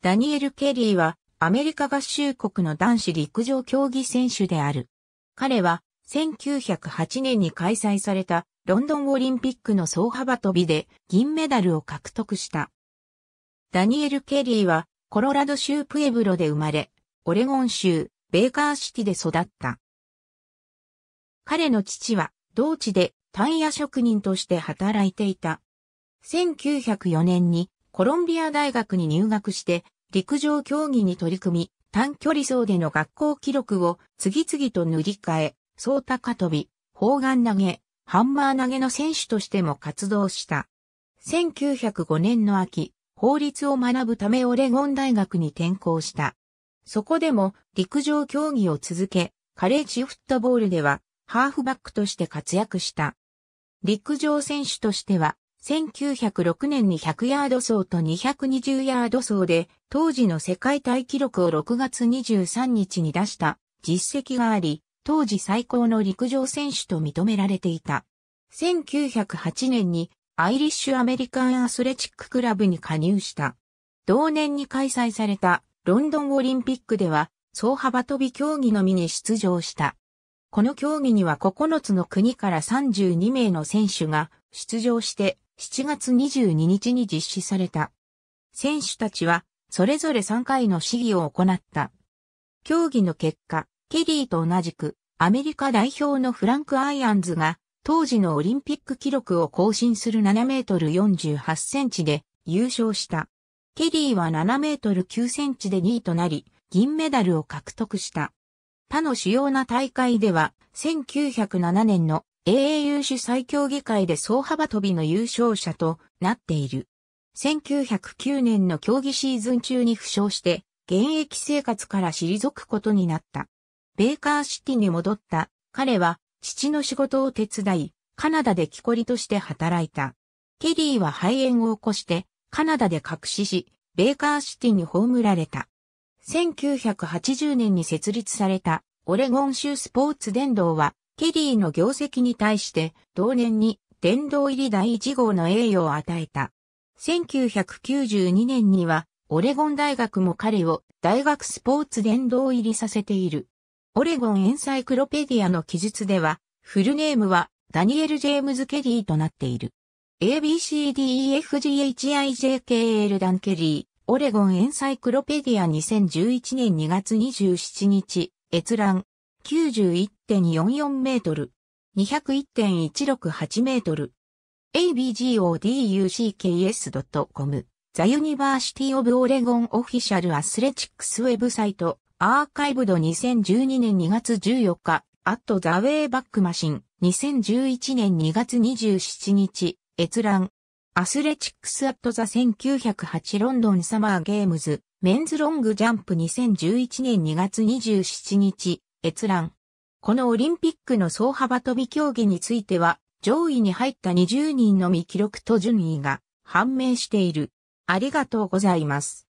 ダニエル・ケリーはアメリカ合衆国の男子陸上競技選手である。彼は1908年に開催されたロンドンオリンピックの総幅跳びで銀メダルを獲得した。ダニエル・ケリーはコロラド州プエブロで生まれ、オレゴン州ベーカーシティで育った。彼の父は同地でタイヤ職人として働いていた。1904年にコロンビア大学に入学して、陸上競技に取り組み、短距離走での学校記録を次々と塗り替え、総高跳び、砲丸投げ、ハンマー投げの選手としても活動した。1905年の秋、法律を学ぶためオレゴン大学に転校した。そこでも陸上競技を続け、カレッジフットボールではハーフバックとして活躍した。陸上選手としては1906年に100ヤード走と220ヤード走で、当時の世界大記録を6月23日に出した実績があり、当時最高の陸上選手と認められていた。1908年にアイリッシュアメリカンアスレチッククラブに加入した。同年に開催されたロンドンオリンピックでは、総幅跳び競技のみに出場した。この競技には9つの国から32名の選手が出場して7月22日に実施された。選手たちは、それぞれ3回の試技を行った。競技の結果、ケリーと同じく、アメリカ代表のフランク・アイアンズが、当時のオリンピック記録を更新する7メートル48センチで優勝した。ケリーは7メートル9センチで2位となり、銀メダルを獲得した。他の主要な大会では、1907年の AAU 主催強議会で総幅跳びの優勝者となっている。1909年の競技シーズン中に負傷して、現役生活から退くことになった。ベーカーシティに戻った彼は父の仕事を手伝い、カナダで木こりとして働いた。ケリーは肺炎を起こしてカナダで隠しし、ベーカーシティに葬られた。1980年に設立されたオレゴン州スポーツ伝道はケリーの業績に対して同年に殿堂入り第1号の栄誉を与えた。1992年にはオレゴン大学も彼を大学スポーツ殿堂入りさせている。オレゴンエンサイクロペディアの記述では、フルネームはダニエル・ジェームズ・ケリーとなっている。ABCDEFGHIJKL ダン・ケリー、オレゴンエンサイクロペディア2011年2月27日、閲覧、91 101.44メートル、201.168メートル。abgoducks.com The University of Oregon Official Athletics ウェブサイトアーカイブド2012年2月14日 At the Way Back Machine 2011年2月27日閲覧アスレチックスアットザ1908ロンドンサマーゲームズメンズロングジャンプ2011年2月27日閲覧このオリンピックの総幅跳び競技については、上位に入った20人のみ記録と順位が判明している。ありがとうございます。